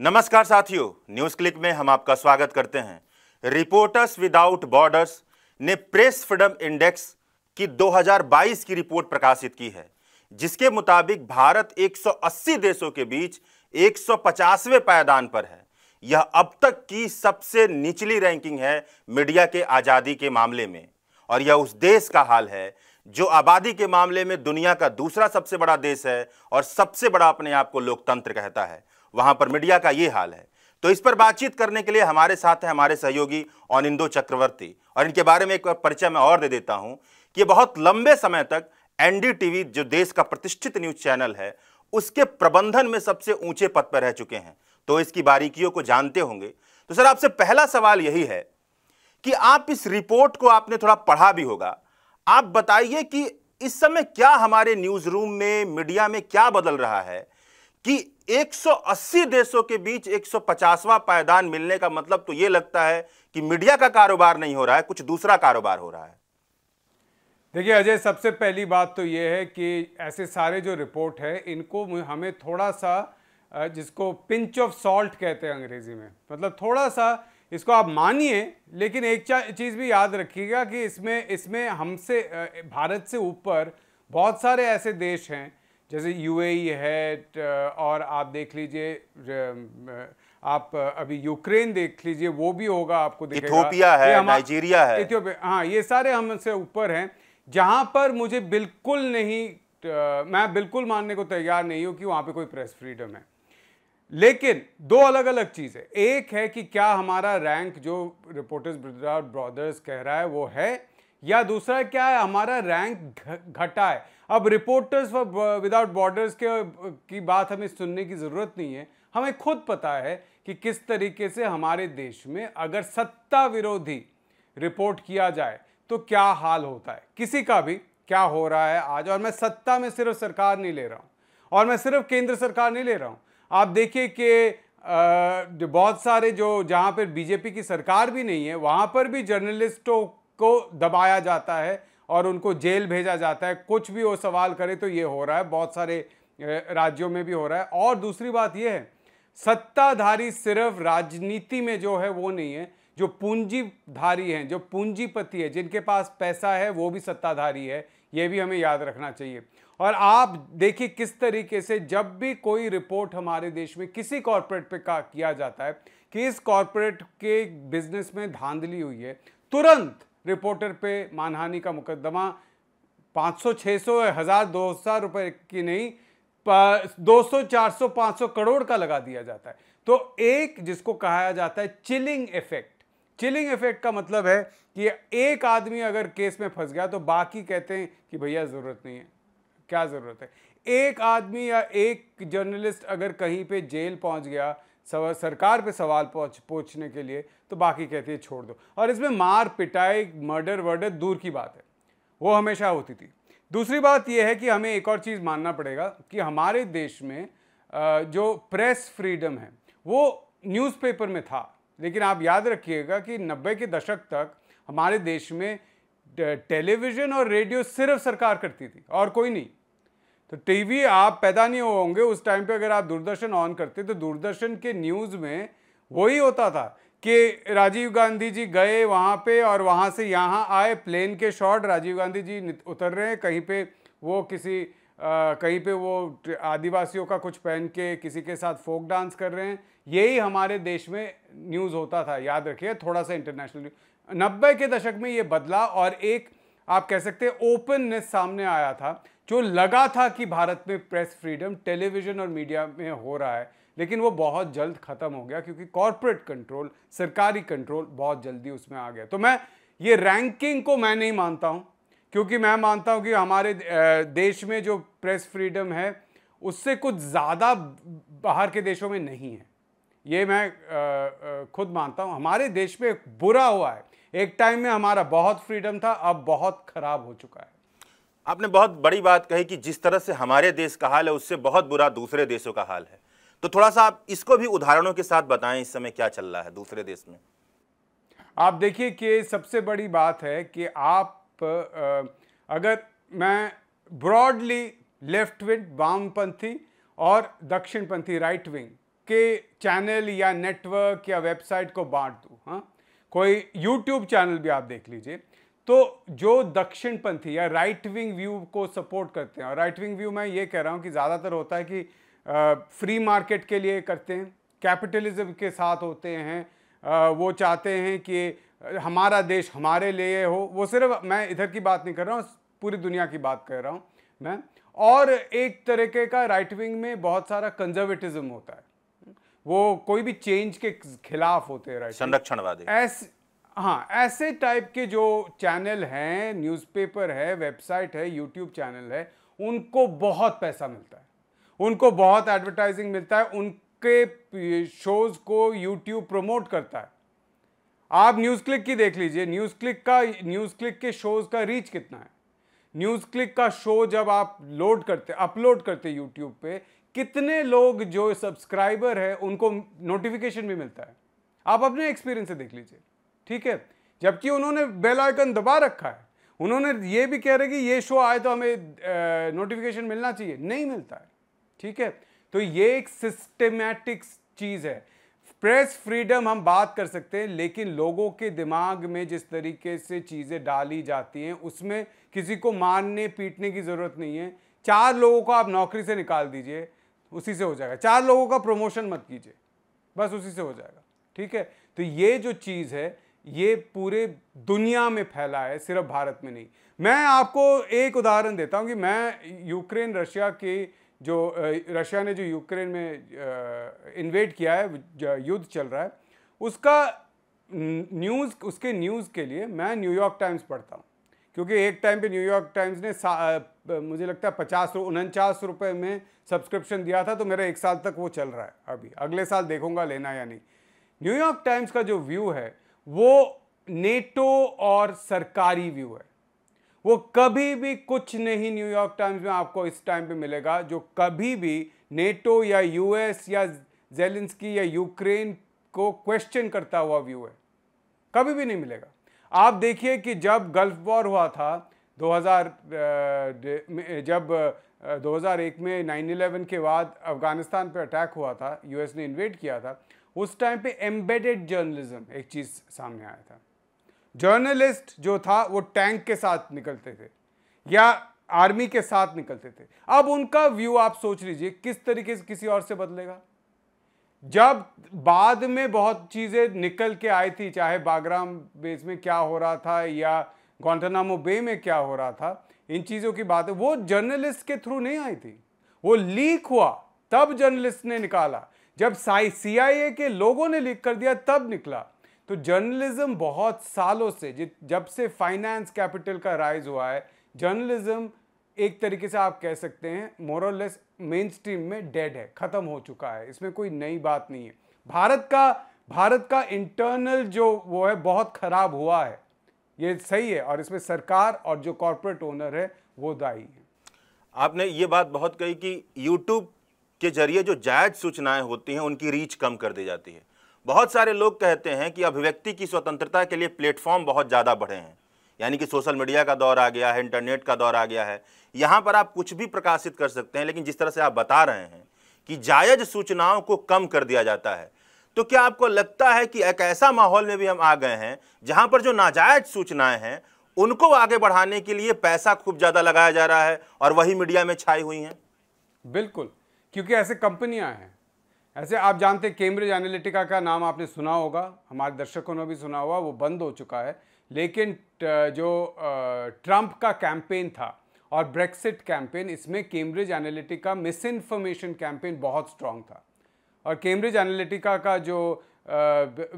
नमस्कार साथियों news click में हम आपका स्वागत करते हैं रिपोर्टर्स विदाउट बॉर्डर्स ने प्रेस फ्रीडम इंडेक्स की 2022 की रिपोर्ट प्रकाशित की है जिसके मुताबिक भारत 180 देशों के बीच 150वें पायदान पर है यह अब तक की सबसे निचली रैंकिंग है मीडिया के आज़ादी के मामले में और यह उस देश का हाल है जो आबादी के मामले में दुनिया का दूसरा सबसे बड़ा देश है और सबसे बड़ा अपने आप को लोकतंत्र कहता है वहां पर मीडिया का ये हाल है तो इस पर बातचीत करने के लिए हमारे साथ हैं हमारे सहयोगी ऑनिंदो चक्रवर्ती और इनके बारे में एक परिचय मैं और दे देता हूं कि बहुत लंबे समय तक एनडीटीवी जो देश का प्रतिष्ठित न्यूज चैनल है उसके प्रबंधन में सबसे ऊंचे पद पर रह चुके हैं तो इसकी बारीकियों को जानते होंगे तो सर आपसे पहला सवाल यही है कि आप इस रिपोर्ट को आपने थोड़ा पढ़ा भी होगा आप बताइए कि इस समय क्या हमारे न्यूज रूम में मीडिया में क्या बदल रहा है कि 180 देशों के बीच 150वां पायदान मिलने का मतलब तो यह लगता है कि मीडिया का कारोबार नहीं हो रहा है कुछ दूसरा कारोबार हो रहा है देखिए अजय सबसे पहली बात तो यह है कि ऐसे सारे जो रिपोर्ट है इनको हमें थोड़ा सा जिसको पिंच ऑफ सॉल्ट कहते हैं अंग्रेजी में मतलब थोड़ा सा इसको आप मानिए लेकिन एक चीज़ भी याद रखिएगा कि इसमें इसमें हमसे भारत से ऊपर बहुत सारे ऐसे देश हैं जैसे यूएई है और आप देख लीजिए आप अभी यूक्रेन देख लीजिए वो भी होगा आपको इथियोपिया है नाइजीरिया है इथियोपिया हाँ ये सारे हमसे ऊपर हैं जहाँ पर मुझे बिल्कुल नहीं मैं बिल्कुल मानने को तैयार नहीं हूँ कि वहाँ पे कोई प्रेस फ्रीडम है लेकिन दो अलग अलग चीज़ है एक है कि क्या हमारा रैंक जो रिपोर्टर्स ब्रदर्स कह रहा है वो है या दूसरा क्या है हमारा रैंक घटा है अब रिपोर्टर्स विदाउट बॉर्डर्स के की बात हमें सुनने की ज़रूरत नहीं है हमें खुद पता है कि किस तरीके से हमारे देश में अगर सत्ता विरोधी रिपोर्ट किया जाए तो क्या हाल होता है किसी का भी क्या हो रहा है आज और मैं सत्ता में सिर्फ सरकार नहीं ले रहा हूँ और मैं सिर्फ केंद्र सरकार नहीं ले रहा हूँ आप देखिए कि बहुत सारे जो जहाँ पर बीजेपी की सरकार भी नहीं है वहाँ पर भी जर्नलिस्टों को दबाया जाता है और उनको जेल भेजा जाता है कुछ भी वो सवाल करे तो ये हो रहा है बहुत सारे राज्यों में भी हो रहा है और दूसरी बात ये है सत्ताधारी सिर्फ राजनीति में जो है वो नहीं है जो पूंजीधारी हैं जो पूंजीपति है जिनके पास पैसा है वो भी सत्ताधारी है ये भी हमें याद रखना चाहिए और आप देखिए किस तरीके से जब भी कोई रिपोर्ट हमारे देश में किसी कॉरपोरेट पे का किया जाता है कि इस कॉरपोरेट के बिजनेस में धांधली हुई है तुरंत रिपोर्टर पे मानहानि का मुकदमा 500 600 हज़ार दो हज़ार रुपये की नहीं दो सौ चार सौ पाँच सौ करोड़ का लगा दिया जाता है तो एक जिसको कहा जाता है चिलिंग इफेक्ट चिलिंग इफेक्ट का मतलब है कि एक आदमी अगर केस में फंस गया तो बाकी कहते हैं कि भैया ज़रूरत नहीं है क्या ज़रूरत है एक आदमी या एक जर्नलिस्ट अगर कहीं पे जेल पहुंच गया सरकार पे सवाल पहुँच पूछने के लिए तो बाकी कहती है छोड़ दो और इसमें मार पिटाई मर्डर वर्डर दूर की बात है वो हमेशा होती थी दूसरी बात यह है कि हमें एक और चीज़ मानना पड़ेगा कि हमारे देश में जो प्रेस फ्रीडम है वो न्यूज़पेपर में था लेकिन आप याद रखिएगा कि नब्बे के दशक तक हमारे देश में टेलीविज़न और रेडियो सिर्फ सरकार करती थी और कोई नहीं तो टीवी आप पैदा नहीं होंगे उस टाइम पे अगर आप दूरदर्शन ऑन करते तो दूरदर्शन के न्यूज़ में वही होता था कि राजीव गांधी जी गए वहाँ पे और वहाँ से यहाँ आए प्लेन के शॉट राजीव गांधी जी उतर रहे हैं कहीं पे वो किसी आ, कहीं पे वो आदिवासियों का कुछ पहन के किसी के साथ फोक डांस कर रहे हैं यही हमारे देश में न्यूज़ होता था याद रखिए थोड़ा सा इंटरनेशनल नब्बे के दशक में ये बदला और एक आप कह सकते हैं ओपननेस सामने आया था जो लगा था कि भारत में प्रेस फ्रीडम टेलीविज़न और मीडिया में हो रहा है लेकिन वो बहुत जल्द ख़त्म हो गया क्योंकि कॉरपोरेट कंट्रोल सरकारी कंट्रोल बहुत जल्दी उसमें आ गया तो मैं ये रैंकिंग को मैं नहीं मानता हूँ क्योंकि मैं मानता हूँ कि हमारे देश में जो प्रेस फ्रीडम है उससे कुछ ज़्यादा बाहर के देशों में नहीं है ये मैं खुद मानता हूँ हमारे देश में बुरा हुआ है एक टाइम में हमारा बहुत फ्रीडम था अब बहुत ख़राब हो चुका है आपने बहुत बड़ी बात कही कि जिस तरह से हमारे देश का हाल है उससे बहुत बुरा दूसरे देशों का हाल है तो थोड़ा सा आप इसको भी उदाहरणों के साथ बताएं इस समय क्या चल रहा है दूसरे देश में आप देखिए कि सबसे बड़ी बात है कि आप अगर मैं ब्रॉडली लेफ्ट विंग वामपंथी और दक्षिणपंथी राइट विंग के चैनल या नेटवर्क या वेबसाइट को बांट दूँ हाँ कोई यूट्यूब चैनल भी आप देख लीजिए तो जो दक्षिणपंथी या राइट विंग व्यू को सपोर्ट करते हैं और राइट विंग व्यू मैं ये कह रहा हूँ कि ज़्यादातर होता है कि फ्री मार्केट के लिए करते हैं कैपिटलिज्म के साथ होते हैं आ, वो चाहते हैं कि हमारा देश हमारे लिए हो वो सिर्फ मैं इधर की बात नहीं कर रहा हूँ पूरी दुनिया की बात कर रहा हूँ मैं और एक तरीके का राइट विंग में बहुत सारा कंजर्वेटिज्म होता है वो कोई भी चेंज के खिलाफ होते हैं राइट संरक्षणवादी ऐसे हाँ ऐसे टाइप के जो चैनल हैं न्यूज़पेपर है वेबसाइट है यूट्यूब चैनल है उनको बहुत पैसा मिलता है उनको बहुत एडवर्टाइजिंग मिलता है उनके शोज़ को यूट्यूब प्रमोट करता है आप न्यूज़ क्लिक की देख लीजिए न्यूज़ क्लिक का न्यूज़ क्लिक के शोज़ का रीच कितना है न्यूज़ क्लिक का शो जब आप लोड करते अपलोड करते यूट्यूब पे कितने लोग जो सब्सक्राइबर है उनको नोटिफिकेशन भी मिलता है आप अपने एक्सपीरियंस से देख लीजिए ठीक है जबकि उन्होंने बेल आइकन दबा रखा है उन्होंने ये भी कह रहे कि ये शो आए तो हमें नोटिफिकेशन मिलना चाहिए नहीं मिलता है ठीक है तो ये एक सिस्टमेटिक चीज़ है प्रेस फ्रीडम हम बात कर सकते हैं लेकिन लोगों के दिमाग में जिस तरीके से चीज़ें डाली जाती हैं उसमें किसी को मारने पीटने की ज़रूरत नहीं है चार लोगों को आप नौकरी से निकाल दीजिए उसी से हो जाएगा चार लोगों का प्रमोशन मत कीजिए बस उसी से हो जाएगा ठीक है तो ये जो चीज़ है ये पूरे दुनिया में फैला है सिर्फ भारत में नहीं मैं आपको एक उदाहरण देता हूँ कि मैं यूक्रेन रशिया के जो रशिया ने जो यूक्रेन में इन्वेड किया है युद्ध चल रहा है उसका न्यूज़ उसके न्यूज़ के लिए मैं न्यूयॉर्क टाइम्स पढ़ता हूँ क्योंकि एक टाइम पे न्यूयॉर्क टाइम्स ने मुझे लगता है पचास उनचास रुपये में सब्सक्रिप्शन दिया था तो मेरा एक साल तक वो चल रहा है अभी अगले साल देखूंगा लेना या नहीं न्यूयॉर्क टाइम्स का जो व्यू है वो नेटो और सरकारी व्यू है वो कभी भी कुछ नहीं न्यूयॉर्क टाइम्स में आपको इस टाइम पे मिलेगा जो कभी भी नेटो या यूएस या जेलेंस्की या यूक्रेन को क्वेश्चन करता हुआ व्यू है कभी भी नहीं मिलेगा आप देखिए कि जब गल्फ वॉर हुआ था 2000 जब 2001 में 9/11 के बाद अफ़गानिस्तान पर अटैक हुआ था यूएस ने इन्वेड किया था उस टाइम पे एम्बेडेड जर्नलिज्म एक चीज़ सामने आया था जर्नलिस्ट जो था वो टैंक के साथ निकलते थे या आर्मी के साथ निकलते थे अब उनका व्यू आप सोच लीजिए किस तरीके से किसी और से बदलेगा जब बाद में बहुत चीज़ें निकल के आई थी चाहे बागराम बेस में क्या हो रहा था या गोंटनामो बे में क्या हो रहा था इन चीज़ों की बात वो जर्नलिस्ट के थ्रू नहीं आई थी वो लीक हुआ तब जर्नलिस्ट ने निकाला जब साई सीआईए के लोगों ने लीक कर दिया तब निकला तो जर्नलिज्म बहुत सालों से जब से फाइनेंस कैपिटल का राइज हुआ है जर्नलिज्म एक तरीके से आप कह सकते हैं मोरलेस मेन स्ट्रीम में डेड है ख़त्म हो चुका है इसमें कोई नई बात नहीं है भारत का भारत का इंटरनल जो वो है बहुत ख़राब हुआ है ये सही है और इसमें सरकार और जो कॉरपोरेट ओनर है वो दाई है आपने ये बात बहुत कही कि यूट्यूब के जरिए जो जायज सूचनाएं होती हैं उनकी रीच कम कर दी जाती है बहुत सारे लोग कहते हैं कि अभिव्यक्ति की स्वतंत्रता के लिए प्लेटफॉर्म बहुत ज़्यादा बढ़े हैं यानी कि सोशल मीडिया का दौर आ गया है इंटरनेट का दौर आ गया है यहाँ पर आप कुछ भी प्रकाशित कर सकते हैं लेकिन जिस तरह से आप बता रहे हैं कि जायज सूचनाओं को कम कर दिया जाता है तो क्या आपको लगता है कि एक ऐसा माहौल में भी हम आ गए हैं जहां पर जो नाजायज सूचनाएं हैं उनको आगे बढ़ाने के लिए पैसा खूब ज़्यादा लगाया जा रहा है और वही मीडिया में छाई हुई हैं बिल्कुल क्योंकि ऐसे कंपनियां हैं ऐसे आप जानते हैं कैम्ब्रिज एनालिटिका का नाम आपने सुना होगा हमारे दर्शकों ने भी सुना होगा वो बंद हो चुका है लेकिन जो ट्रंप का कैंपेन था और ब्रेक्सिट कैंपेन इसमें Cambridge Analytica misinformation campaign बहुत स्ट्रांग था और कैम्ब्रिज एनालिटिका का जो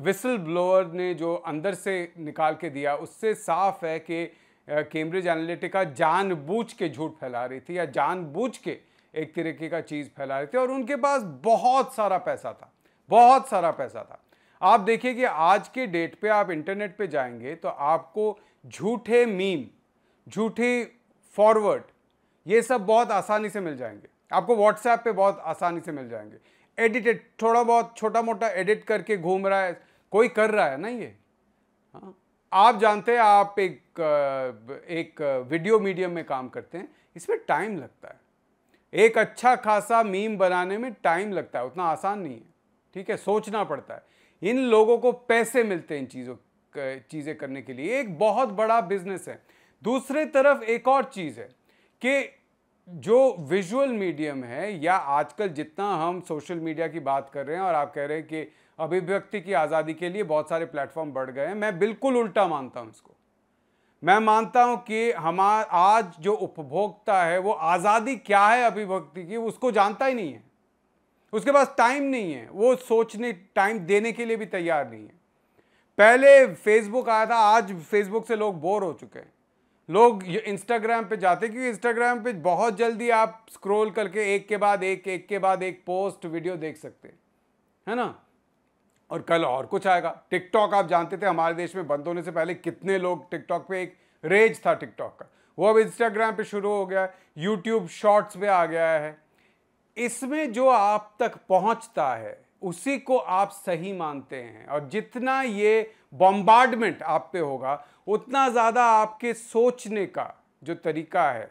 विसल ब्लोअर ने जो अंदर से निकाल के दिया उससे साफ है कि कैम्ब्रिज एनालिटिका जानबूझ के झूठ फैला रही थी या जानबूझ के एक तरीके का चीज़ फैला रहे थे और उनके पास बहुत सारा पैसा था बहुत सारा पैसा था आप देखिए कि आज के डेट पे आप इंटरनेट पे जाएंगे तो आपको झूठे मीम झूठे फॉरवर्ड ये सब बहुत आसानी से मिल जाएंगे आपको व्हाट्सएप पे बहुत आसानी से मिल जाएंगे एडिटेड थोड़ा बहुत छोटा मोटा एडिट करके घूम रहा है कोई कर रहा है ना ये हाँ आप जानते हैं आप एक एक वीडियो मीडियम में काम करते हैं इसमें टाइम लगता है एक अच्छा खासा मीम बनाने में टाइम लगता है उतना आसान नहीं है ठीक है सोचना पड़ता है इन लोगों को पैसे मिलते हैं इन चीज़ों चीज़ें करने के लिए एक बहुत बड़ा बिजनेस है दूसरी तरफ एक और चीज़ है कि जो विजुअल मीडियम है या आजकल जितना हम सोशल मीडिया की बात कर रहे हैं और आप कह रहे हैं कि अभिव्यक्ति की आज़ादी के लिए बहुत सारे प्लेटफॉर्म बढ़ गए हैं मैं बिल्कुल उल्टा मानता हूँ इसको मैं मानता हूं कि हमार आज जो उपभोक्ता है वो आज़ादी क्या है अभिभक्ति की उसको जानता ही नहीं है उसके पास टाइम नहीं है वो सोचने टाइम देने के लिए भी तैयार नहीं है पहले फेसबुक आया था आज फेसबुक से लोग बोर हो चुके हैं लोग इंस्टाग्राम पे जाते क्योंकि इंस्टाग्राम पे बहुत जल्दी आप स्क्रॉल करके एक के बाद एक एक के बाद एक पोस्ट वीडियो देख सकते हैं है ना और कल और कुछ आएगा टिकटॉक आप जानते थे हमारे देश में बंद होने से पहले कितने लोग टिकटॉक पे एक रेज था टिकटॉक का वो अब इंस्टाग्राम पे शुरू हो गया है यूट्यूब शॉर्ट्स पे आ गया है इसमें जो आप तक पहुंचता है उसी को आप सही मानते हैं और जितना ये बॉम्बार्डमेंट आप पे होगा उतना ज़्यादा आपके सोचने का जो तरीका है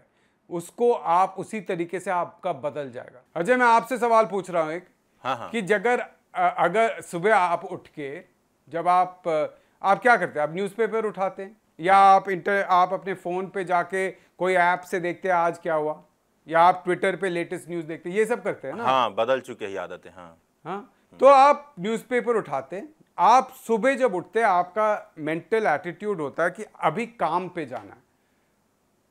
उसको आप उसी तरीके से आपका बदल जाएगा अजय मैं आपसे सवाल पूछ रहा हूँ एक हाँ हाँ। कि जगह अगर सुबह आप उठ के जब आप आप क्या करते हैं आप न्यूज़पेपर उठाते हैं या हाँ। आप इंटर आप अपने फ़ोन पे जाके कोई ऐप से देखते हैं आज क्या हुआ या आप ट्विटर पे लेटेस्ट न्यूज़ देखते हैं ये सब करते हैं ना हाँ बदल चुके हैं आदतें हाँ हाँ हम्म। तो आप न्यूज़पेपर उठाते हैं आप सुबह जब उठते हैं आपका मेंटल एटीट्यूड होता है कि अभी काम पे जाना है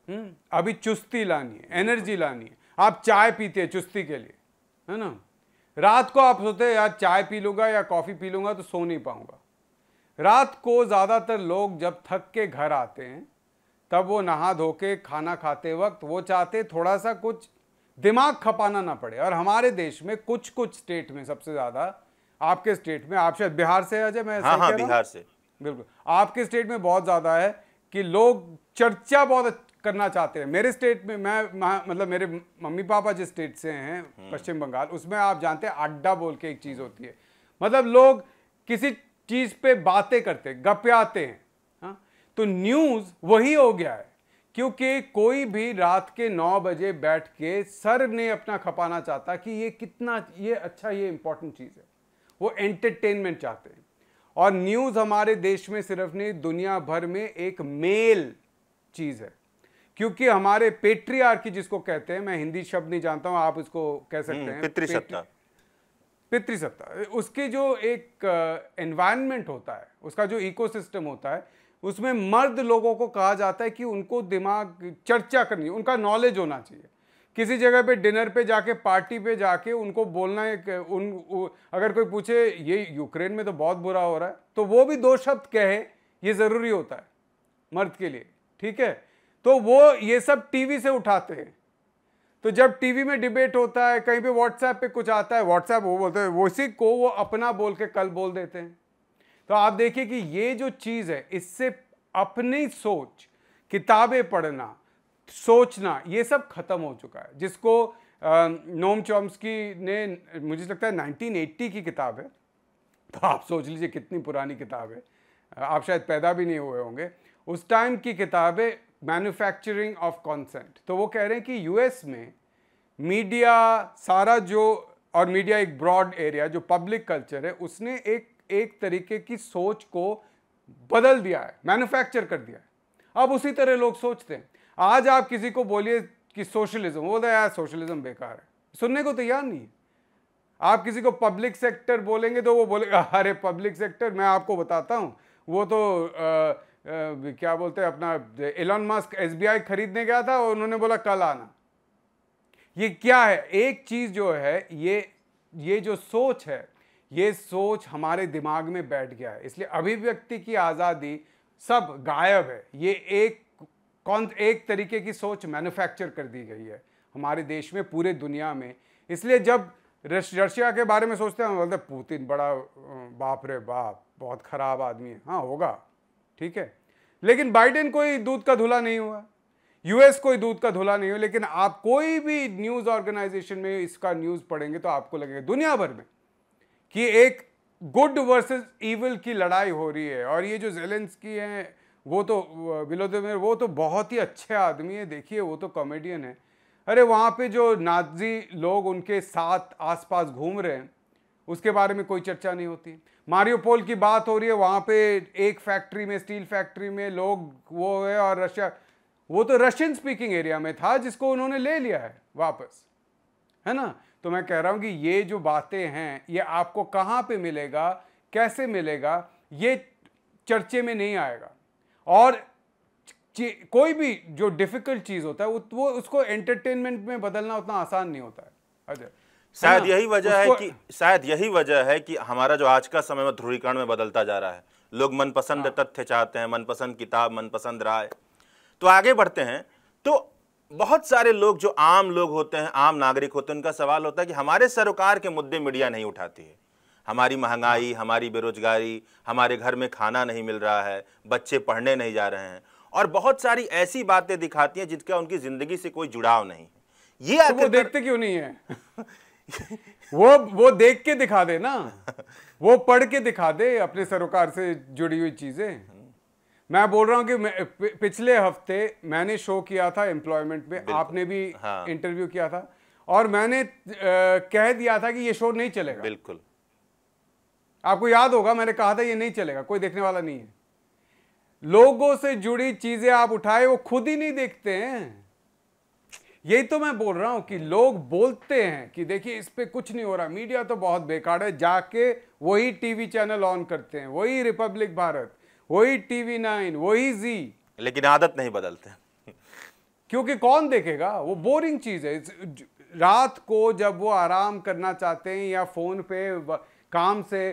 हम्म? अभी चुस्ती लानी है एनर्जी लानी है आप चाय पीते हैं चुस्ती के लिए है ना रात को आप सोते यार चाय पी लूँगा या कॉफ़ी पी लूँगा तो सो नहीं पाऊँगा रात को ज़्यादातर लोग जब थक के घर आते हैं तब वो नहा धो के खाना खाते वक्त वो चाहते थोड़ा सा कुछ दिमाग खपाना ना पड़े और हमारे देश में कुछ कुछ स्टेट में सबसे ज़्यादा आपके स्टेट में आप शायद बिहार से अजय मैं हाँ, हाँ, बिहार से बिल्कुल आपके स्टेट में बहुत ज़्यादा है कि लोग चर्चा बहुत करना चाहते हैं मेरे स्टेट में मैं मतलब मेरे मम्मी पापा जिस स्टेट से हैं हम्म। पश्चिम बंगाल उसमें आप जानते हैं अड्डा बोल के एक चीज़ होती है मतलब लोग किसी चीज़ पे बातें करते हैं हैं हाँ? तो न्यूज़ वही हो गया है क्योंकि कोई भी रात के नौ बजे बैठ के सर ने अपना खपाना चाहता कि ये कितना ये अच्छा ये इंपॉर्टेंट चीज़ है वो एंटरटेनमेंट चाहते हैं और न्यूज़ हमारे देश में सिर्फ नहीं दुनिया भर में एक मेल चीज़ है क्योंकि हमारे पेट्रियार की जिसको कहते हैं मैं हिंदी शब्द नहीं जानता हूं आप इसको कह सकते हम्म, हैं पितृसत्ता पितृसत्ता उसकी जो एक एनवायरमेंट होता है उसका जो इकोसिस्टम होता है उसमें मर्द लोगों को कहा जाता है कि उनको दिमाग चर्चा करनी उनका नॉलेज होना चाहिए किसी जगह पे डिनर पे जाके पार्टी पे जाके उनको बोलना है उन अगर कोई पूछे ये यूक्रेन में तो बहुत बुरा हो रहा है तो वो भी दो शब्द कहे ये ज़रूरी होता है मर्द के लिए ठीक है तो वो ये सब टीवी से उठाते हैं तो जब टीवी में डिबेट होता है कहीं पे व्हाट्सएप पे कुछ आता है व्हाट्सएप वो बोलते हैं वो इसी को वो अपना बोल के कल बोल देते हैं तो आप देखिए कि ये जो चीज़ है इससे अपनी सोच किताबें पढ़ना सोचना ये सब ख़त्म हो चुका है जिसको नोम चॉम्स्की ने मुझे लगता है 1980 की किताब है तो आप सोच लीजिए कितनी पुरानी किताब है आप शायद पैदा भी नहीं हुए होंगे उस टाइम की किताबें मैन्युफैक्चरिंग ऑफ कॉन्सेंट तो वो कह रहे हैं कि यूएस में मीडिया सारा जो और मीडिया एक ब्रॉड एरिया जो पब्लिक कल्चर है उसने एक एक तरीके की सोच को बदल दिया है मैन्युफैक्चर कर दिया है अब उसी तरह लोग सोचते हैं आज आप किसी को बोलिए कि सोशलिज्म वो दया यार सोशलिज्म बेकार है सुनने को तैयार नहीं है आप किसी को पब्लिक सेक्टर बोलेंगे तो वो बोलेगा अरे पब्लिक सेक्टर मैं आपको बताता हूँ वो तो आ, क्या बोलते हैं अपना एलन मस्क एस खरीदने गया था और उन्होंने बोला कल आना ये क्या है एक चीज़ जो है ये ये जो सोच है ये सोच हमारे दिमाग में बैठ गया है इसलिए अभिव्यक्ति की आज़ादी सब गायब है ये एक कौन एक तरीके की सोच मैन्युफैक्चर कर दी गई है हमारे देश में पूरे दुनिया में इसलिए जब रशिया के बारे में सोचते हैं हम बोलते पुतिन बड़ा बाप रे बाप बहुत ख़राब आदमी है हाँ होगा ठीक है लेकिन बाइडेन कोई दूध का धुला नहीं हुआ यूएस कोई दूध का धुला नहीं हुआ लेकिन आप कोई भी न्यूज़ ऑर्गेनाइजेशन में इसका न्यूज़ पढ़ेंगे तो आपको लगेगा दुनिया भर में कि एक गुड वर्सेस इविल की लड़ाई हो रही है और ये जो जेलेंस की हैं वो तो विलोदमेर वो तो बहुत ही अच्छे आदमी है देखिए वो तो कॉमेडियन है अरे वहाँ पे जो नाजी लोग उनके साथ आसपास घूम रहे हैं उसके बारे में कोई चर्चा नहीं होती मारियोपोल की बात हो रही है वहाँ पे एक फैक्ट्री में स्टील फैक्ट्री में लोग वो है और रशिया वो तो रशियन स्पीकिंग एरिया में था जिसको उन्होंने ले लिया है वापस है ना तो मैं कह रहा हूँ कि ये जो बातें हैं ये आपको कहाँ पे मिलेगा कैसे मिलेगा ये चर्चे में नहीं आएगा और कोई भी जो डिफ़िकल्ट चीज़ होता है वो, उसको एंटरटेनमेंट में बदलना उतना आसान नहीं होता है अच्छा शायद हाँ, यही वजह है कि शायद यही वजह है कि हमारा जो आज का समय में ध्रुवीकरण में बदलता जा रहा है लोग मनपसंद हाँ। तथ्य चाहते हैं मनपसंद किताब मनपसंद राय तो आगे बढ़ते हैं तो बहुत सारे लोग जो आम लोग होते हैं आम नागरिक होते हैं उनका सवाल होता है कि हमारे सरोकार के मुद्दे मीडिया नहीं उठाती है हमारी महंगाई हाँ। हमारी बेरोजगारी हमारे घर में खाना नहीं मिल रहा है बच्चे पढ़ने नहीं जा रहे हैं और बहुत सारी ऐसी बातें दिखाती हैं जिनका उनकी ज़िंदगी से कोई जुड़ाव नहीं ये तो देखते क्यों नहीं है वो वो देख के दिखा दे ना वो पढ़ के दिखा दे अपने सरोकार से जुड़ी हुई चीजें मैं बोल रहा हूँ कि पिछले हफ्ते मैंने शो किया था एम्प्लॉयमेंट में आपने भी हाँ। इंटरव्यू किया था और मैंने आ, कह दिया था कि ये शो नहीं चलेगा बिल्कुल आपको याद होगा मैंने कहा था ये नहीं चलेगा कोई देखने वाला नहीं है लोगों से जुड़ी चीजें आप उठाए वो खुद ही नहीं देखते हैं यही तो मैं बोल रहा हूं कि लोग बोलते हैं कि देखिए इस पर कुछ नहीं हो रहा मीडिया तो बहुत बेकार है जाके वही टीवी चैनल ऑन करते हैं वही रिपब्लिक भारत वही टीवी नाइन वही जी लेकिन आदत नहीं बदलते क्योंकि कौन देखेगा वो बोरिंग चीज़ है रात को जब वो आराम करना चाहते हैं या फ़ोन पे काम से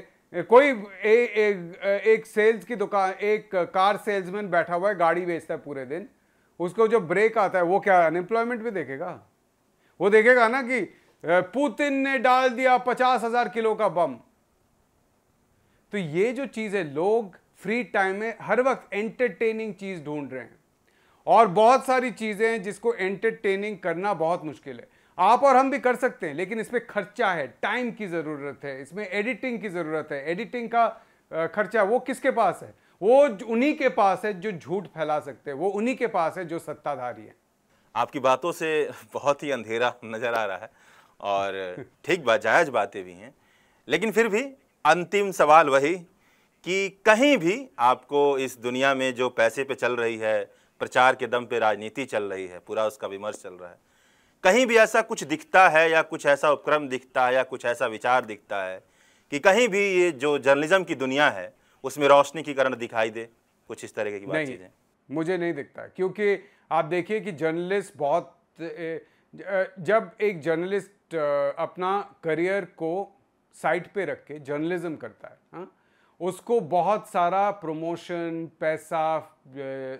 कोई ए, ए, एक सेल्स की दुकान एक कार सेल्समैन बैठा हुआ है गाड़ी बेचता है पूरे दिन उसको जो ब्रेक आता है वो क्या अनएम्प्लॉयमेंट भी देखेगा वो देखेगा ना कि पुतिन ने डाल दिया पचास हजार किलो का बम तो ये जो चीज है लोग फ्री टाइम में हर वक्त एंटरटेनिंग चीज़ ढूंढ रहे हैं और बहुत सारी चीज़ें हैं जिसको एंटरटेनिंग करना बहुत मुश्किल है आप और हम भी कर सकते हैं लेकिन इसमें खर्चा है टाइम की ज़रूरत है इसमें एडिटिंग की ज़रूरत है एडिटिंग का खर्चा वो किसके पास है वो उन्हीं के पास है जो झूठ फैला सकते हैं वो उन्हीं के पास है जो सत्ताधारी है आपकी बातों से बहुत ही अंधेरा नज़र आ रहा है और ठीक बात जायज बातें भी हैं लेकिन फिर भी अंतिम सवाल वही कि कहीं भी आपको इस दुनिया में जो पैसे पे चल रही है प्रचार के दम पे राजनीति चल रही है पूरा उसका विमर्श चल रहा है कहीं भी ऐसा कुछ दिखता है या कुछ ऐसा उपक्रम दिखता है या कुछ ऐसा विचार दिखता है कि कहीं भी ये जो जर्नलिज्म की दुनिया है उसमें रोशनी की कारण दिखाई दे कुछ इस तरह की बात नहीं, मुझे नहीं दिखता क्योंकि आप देखिए कि जर्नलिस्ट बहुत जब एक जर्नलिस्ट अपना करियर को साइट पे रख के जर्नलिज्म करता है हा? उसको बहुत सारा प्रमोशन पैसा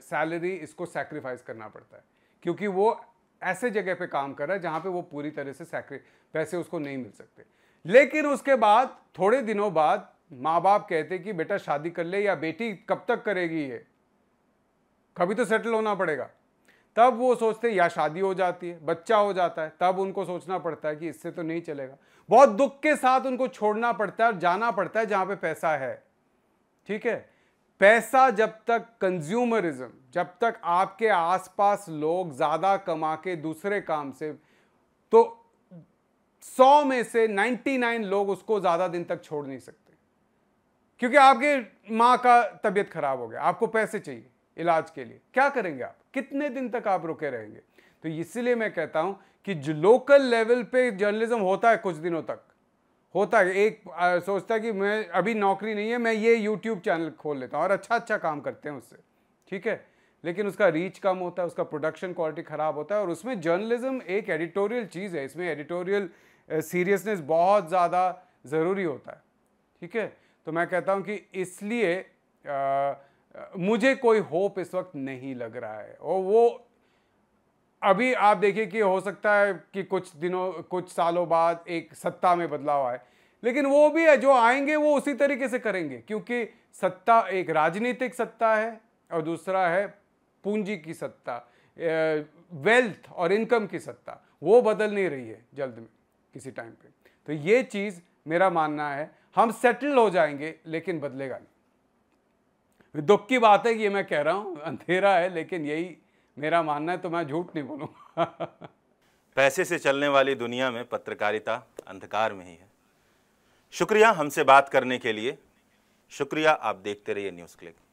सैलरी इसको सेक्रीफाइस करना पड़ता है क्योंकि वो ऐसे जगह पे काम कर रहा है जहाँ पे वो पूरी तरह से पैसे उसको नहीं मिल सकते लेकिन उसके बाद थोड़े दिनों बाद माँ बाप कहते कि बेटा शादी कर ले या बेटी कब तक करेगी ये कभी तो सेटल होना पड़ेगा तब वो सोचते या शादी हो जाती है बच्चा हो जाता है तब उनको सोचना पड़ता है कि इससे तो नहीं चलेगा बहुत दुख के साथ उनको छोड़ना पड़ता है और जाना पड़ता है जहाँ पे पैसा है ठीक है पैसा जब तक कंज्यूमरिज्म जब तक आपके आसपास लोग ज़्यादा कमा के दूसरे काम से तो सौ में से 99 लोग उसको ज़्यादा दिन तक छोड़ नहीं सकते क्योंकि आपके माँ का तबीयत खराब हो गया आपको पैसे चाहिए इलाज के लिए क्या करेंगे आप कितने दिन तक आप रुके रहेंगे तो इसीलिए मैं कहता हूँ कि जो लोकल लेवल पे जर्नलिज्म होता है कुछ दिनों तक होता है एक आ, सोचता है कि मैं अभी नौकरी नहीं है मैं ये यूट्यूब चैनल खोल लेता हूँ और अच्छा अच्छा काम करते हैं उससे ठीक है लेकिन उसका रीच कम होता है उसका प्रोडक्शन क्वालिटी ख़राब होता है और उसमें जर्नलिज्म एक एडिटोरियल चीज़ है इसमें एडिटोरियल सीरियसनेस बहुत ज़्यादा ज़रूरी होता है ठीक है तो मैं कहता हूँ कि इसलिए आ, मुझे कोई होप इस वक्त नहीं लग रहा है और वो अभी आप देखिए कि हो सकता है कि कुछ दिनों कुछ सालों बाद एक सत्ता में बदलाव आए लेकिन वो भी है जो आएंगे वो उसी तरीके से करेंगे क्योंकि सत्ता एक राजनीतिक सत्ता है और दूसरा है पूंजी की सत्ता वेल्थ और इनकम की सत्ता वो बदल नहीं रही है जल्द में किसी टाइम पे तो ये चीज़ मेरा मानना है हम सेटल हो जाएंगे लेकिन बदलेगा नहीं दुख की बात है कि मैं कह रहा हूँ अंधेरा है लेकिन यही मेरा मानना है तो मैं झूठ नहीं बोलूँगा पैसे से चलने वाली दुनिया में पत्रकारिता अंधकार में ही है शुक्रिया हमसे बात करने के लिए शुक्रिया आप देखते रहिए न्यूज़ क्लिक